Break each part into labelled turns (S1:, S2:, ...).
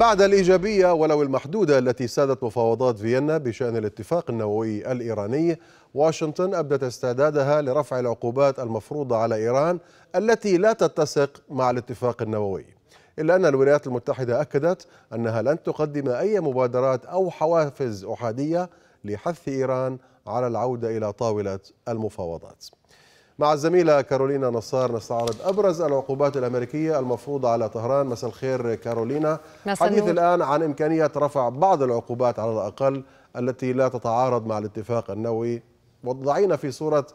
S1: بعد الإيجابية ولو المحدودة التي سادت مفاوضات فيينا بشأن الاتفاق النووي الإيراني واشنطن أبدت استعدادها لرفع العقوبات المفروضة على إيران التي لا تتسق مع الاتفاق النووي إلا أن الولايات المتحدة أكدت أنها لن تقدم أي مبادرات أو حوافز أحادية لحث إيران على العودة إلى طاولة المفاوضات مع الزميلة كارولينا نصار نستعرض أبرز العقوبات الأمريكية المفروضة على طهران مساء الخير كارولينا حديث الآن عن إمكانية رفع بعض العقوبات على الأقل التي لا تتعارض مع الاتفاق النووي وضعينا في صورة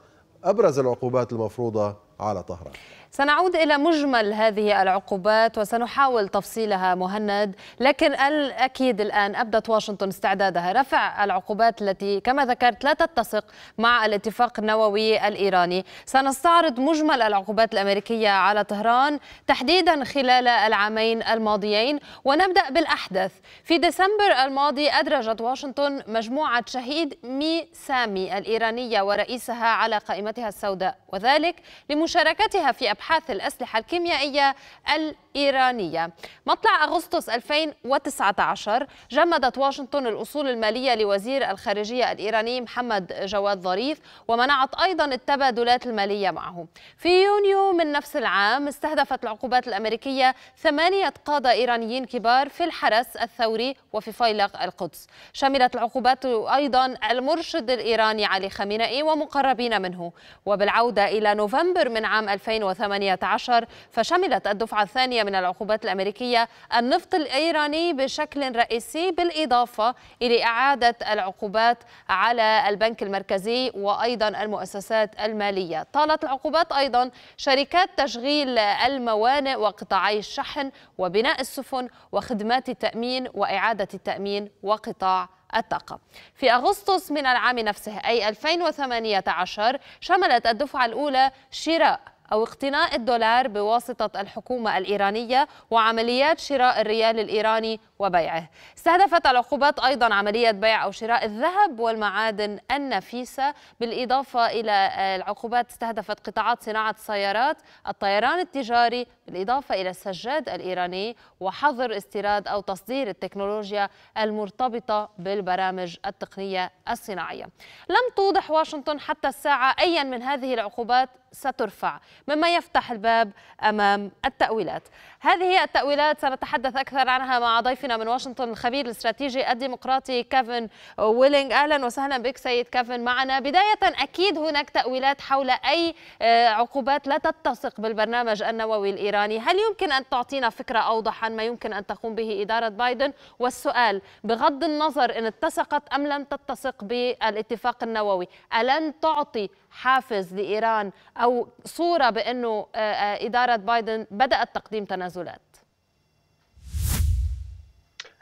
S1: أبرز العقوبات المفروضة على طهران
S2: سنعود إلى مجمل هذه العقوبات وسنحاول تفصيلها مهند لكن الأكيد الآن أبدت واشنطن استعدادها رفع العقوبات التي كما ذكرت لا تتسق مع الاتفاق النووي الإيراني سنستعرض مجمل العقوبات الأمريكية على طهران تحديدا خلال العامين الماضيين ونبدأ بالأحدث في ديسمبر الماضي أدرجت واشنطن مجموعة شهيد مي سامي الإيرانية ورئيسها على قائمتها السوداء وذلك لمشاركتها في أبحاث أبحاث الأسلحة الكيميائية الإيرانية مطلع أغسطس 2019 جمدت واشنطن الأصول المالية لوزير الخارجية الإيراني محمد جواد ظريف ومنعت أيضا التبادلات المالية معه في يونيو من نفس العام استهدفت العقوبات الأمريكية ثمانية قادة إيرانيين كبار في الحرس الثوري وفي فيلق القدس شملت العقوبات أيضا المرشد الإيراني علي خامنئي ومقربين منه وبالعودة إلى نوفمبر من عام 2008 2018 فشملت الدفعة الثانية من العقوبات الأمريكية النفط الإيراني بشكل رئيسي بالإضافة إلى إعادة العقوبات على البنك المركزي وأيضا المؤسسات المالية طالت العقوبات أيضا شركات تشغيل الموانئ وقطاعي الشحن وبناء السفن وخدمات التأمين وإعادة التأمين وقطاع الطاقة. في أغسطس من العام نفسه أي 2018 شملت الدفعة الأولى شراء أو اقتناء الدولار بواسطة الحكومة الإيرانية وعمليات شراء الريال الإيراني وبيعه استهدفت العقوبات أيضا عملية بيع أو شراء الذهب والمعادن النفيسة بالإضافة إلى العقوبات استهدفت قطاعات صناعة السيارات الطيران التجاري بالإضافة إلى السجاد الإيراني وحظر استيراد أو تصدير التكنولوجيا المرتبطة بالبرامج التقنية الصناعية لم توضح واشنطن حتى الساعة أيا من هذه العقوبات سترفع مما يفتح الباب أمام التأويلات هذه هي التأويلات سنتحدث أكثر عنها مع ضيفنا من واشنطن الخبير الاستراتيجي الديمقراطي كيفن ويلينغ أهلا وسهلا بك سيد كيفن معنا بداية أكيد هناك تأويلات حول أي آه، عقوبات لا تتسق بالبرنامج النووي الإيراني الإيراني هل يمكن أن تعطينا فكرة أوضح عن ما يمكن أن تقوم به إدارة بايدن والسؤال بغض النظر إن اتسقت أم لم تتسق بالاتفاق النووي ألن تعطي حافز لإيران أو صورة بأنه آه، آه، إدارة بايدن بدأت تقديم تنازلات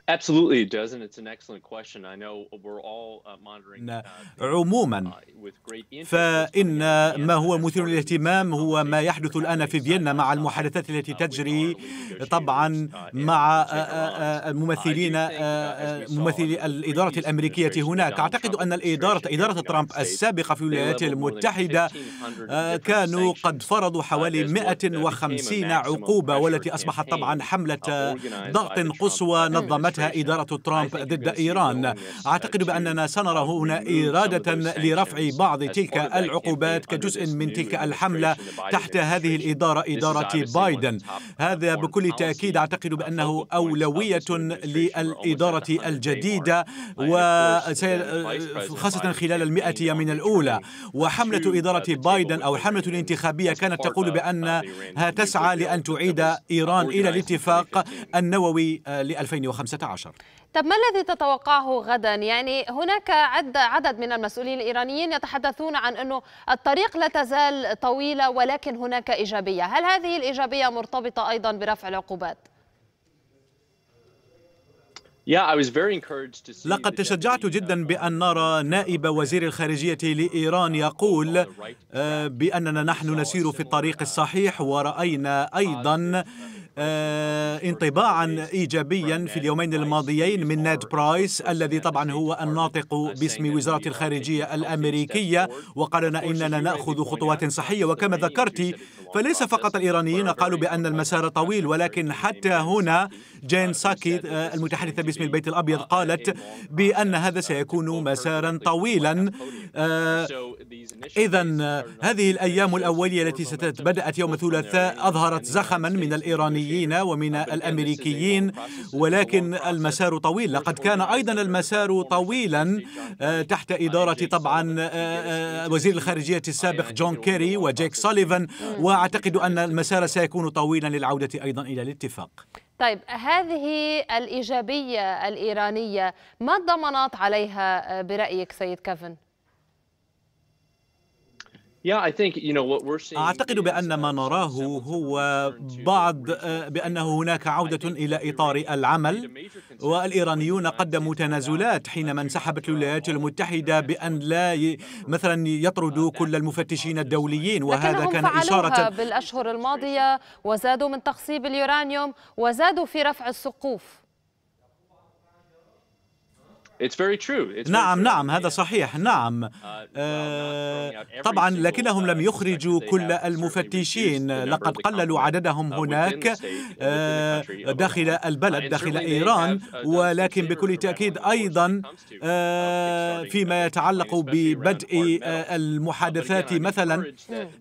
S3: Absolutely, it does, and it's an excellent question. I know we're all uh, monitoring. Uh, عموما uh, فإن ما هو مثير للاهتمام هو ما يحدث الآن في فيينا مع المحادثات التي تجري طبعا مع ممثلين ممثلي الإدارة الأمريكية هناك أعتقد أن الإدارة إدارة ترامب السابقة في الولايات المتحدة آه، كانوا قد فرضوا حوالي 150 عقوبة والتي أصبحت طبعا حملة ضغط قصوى نظمت أطلقتها إدارة ترامب ضد إيران أعتقد بأننا سنرى هنا إرادة لرفع بعض تلك العقوبات كجزء من تلك الحملة تحت هذه الإدارة إدارة بايدن هذا بكل تأكيد أعتقد بأنه أولوية للإدارة الجديدة وخاصة خلال المئة من الأولى وحملة إدارة بايدن أو الحملة الانتخابية كانت تقول بأنها تسعى لأن تعيد إيران إلى الاتفاق النووي آه، ل 2015 عشر
S2: طب ما الذي تتوقعه غدا يعني هناك عد عدد من المسؤولين الإيرانيين يتحدثون عن أنه الطريق لا تزال طويلة ولكن هناك إيجابية هل هذه الإيجابية مرتبطة أيضا برفع العقوبات؟
S3: لقد تشجعت جدا بأن نرى نائب وزير الخارجية لإيران uh, يقول uh, بأننا نحن نسير في uh, الطريق الصحيح ورأينا أيضا آه، آه، انطباعا إيجابيا في اليومين الماضيين من ناد برايس الذي طبعا هو الناطق باسم وزارة الخارجية الأمريكية وقالنا إننا نأخذ خطوات صحية وكما ذكرت فليس فقط الإيرانيين قالوا بأن المسار طويل ولكن حتى هنا جين ساكي آه، المتحدثة باسم البيت الأبيض قالت بأن هذا سيكون مسارا طويلا آه، إذا هذه الأيام الأولية التي بدأت يوم الثلاثاء أظهرت زخما من الإيرانيين الصينيين ومن الأمريكيين ولكن المسار طويل لقد كان أيضا المسار طويلا آه، تحت إدارة طبعا آه، آه، وزير الخارجية السابق جون كيري وجيك سوليفان وأعتقد أن المسار سيكون طويلا للعودة أيضا إلى الاتفاق
S2: طيب هذه الإيجابية الإيرانية ما الضمانات عليها برأيك سيد كيفن؟
S3: أعتقد بأن ما uh, نراه هو بعض آه، uh, بأنه هناك عودة إلى إطار العمل والإيرانيون قدموا تنازلات حينما انسحبت الولايات المتحدة بأن لا مثلا يطردوا uh, كل المفتشين الدوليين وهذا كان إشارة
S2: بالأشهر الماضية وزادوا من تخصيب اليورانيوم وزادوا في رفع السقوف
S3: نعم نعم هذا صحيح نعم uh, طبعا لكنهم لم يخرجوا كل المفتشين لقد قللوا عددهم uh, هناك uh, داخل البلد داخل إيران ولكن بكل تأكيد أيضا فيما يتعلق ببدء آه، المحادثات مثلا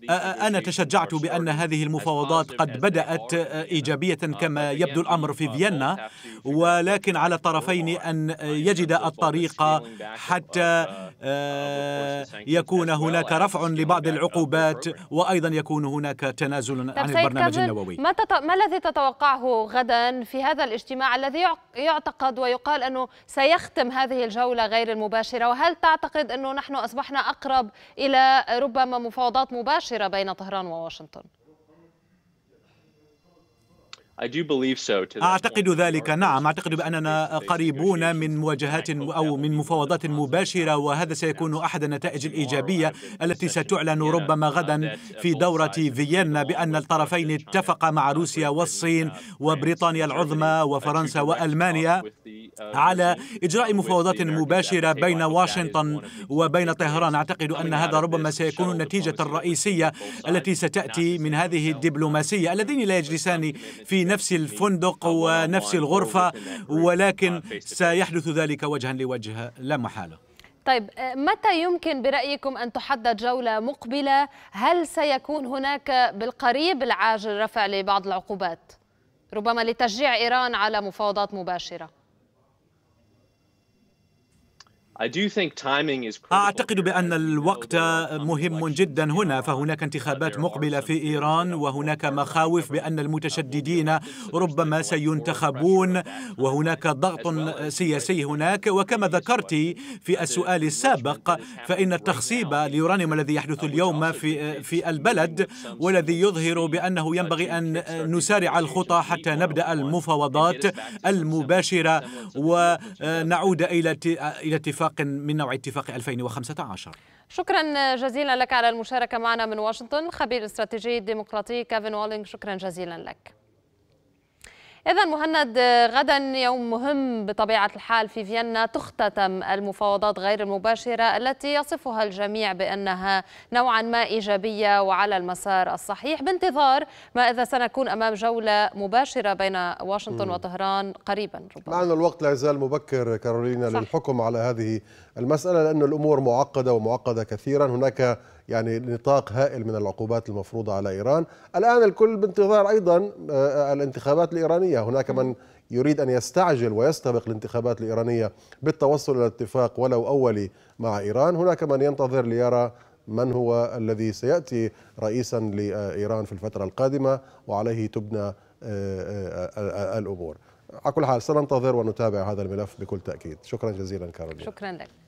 S3: آه، أنا تشجعت بأن هذه المفاوضات قد بدأت آه، إيجابية كما يبدو الأمر في فيينا ولكن على الطرفين أن يجد الطريقة حتى آه، يكون هناك رفع لبعض العقوبات وأيضا يكون هناك تنازل عن البرنامج النووي ما,
S2: تط... ما الذي تتوقعه غدا في هذا الاجتماع الذي يعتقد ويقال أنه سيختم هذه الجولة غير المباشرة وهل تعتقد أنه نحن أصبحنا أقرب إلى ربما مفاوضات مباشرة بين طهران وواشنطن؟
S3: أعتقد ذلك نعم أعتقد بأننا قريبون من مواجهات أو من مفاوضات مباشرة وهذا سيكون أحد النتائج الإيجابية التي ستعلن ربما غدا uh, في دورة فيينا بأن الطرفين اتفقا مع روسيا والصين uh, وبريطانيا العظمى uh, وفرنسا وألمانيا على إجراء مفاوضات مباشرة بين واشنطن وبين طهران أعتقد أن هذا ربما سيكون النتيجة الرئيسية التي ستأتي من هذه الدبلوماسية الذين لا يجلسان في في نفس الفندق ونفس الغرفة ولكن سيحدث ذلك وجها لوجه لا محالة
S2: طيب آه، متى يمكن برأيكم أن تحدد جولة مقبلة هل سيكون هناك بالقريب العاجل رفع لبعض العقوبات ربما لتشجيع إيران على مفاوضات مباشرة
S3: أعتقد بأن الوقت مهم جدا هنا فهناك انتخابات مقبلة في إيران وهناك مخاوف بأن المتشددين ربما سينتخبون وهناك ضغط سياسي هناك وكما ذكرت في السؤال السابق فإن التخصيب اليورانيوم الذي يحدث اليوم في في البلد والذي يظهر بأنه ينبغي أن نسارع الخطى حتى نبدأ المفاوضات المباشرة ونعود إلى اتفاق اتفاق من نوع اتفاق 2015
S2: شكرا جزيلا لك على المشاركة معنا من واشنطن خبير استراتيجي ديمقراطي كيفن وولينغ شكرا جزيلا لك إذا مهند غدا يوم مهم بطبيعة الحال في فيينا تختتم المفاوضات غير المباشرة التي يصفها الجميع بأنها نوعا ما إيجابية وعلى المسار الصحيح بانتظار ما إذا سنكون أمام جولة مباشرة بين واشنطن وطهران قريبا
S1: ربما مع أن الوقت لا يزال مبكر كارولينا صح. للحكم على هذه المسألة لأن الأمور معقدة ومعقدة كثيرا هناك يعني نطاق هائل من العقوبات المفروضة على إيران الآن الكل بانتظار أيضا آه، آه، الانتخابات الإيرانية هناك من يريد أن يستعجل ويستبق الانتخابات الإيرانية بالتوصل إلى اتفاق ولو أولي مع إيران هناك من ينتظر ليرى من هو الذي سيأتي رئيسا لإيران في الفترة القادمة وعليه تبنى آه، الأمور على كل حال سننتظر ونتابع هذا الملف بكل تأكيد شكرا جزيلا كارولين
S2: شكرا لك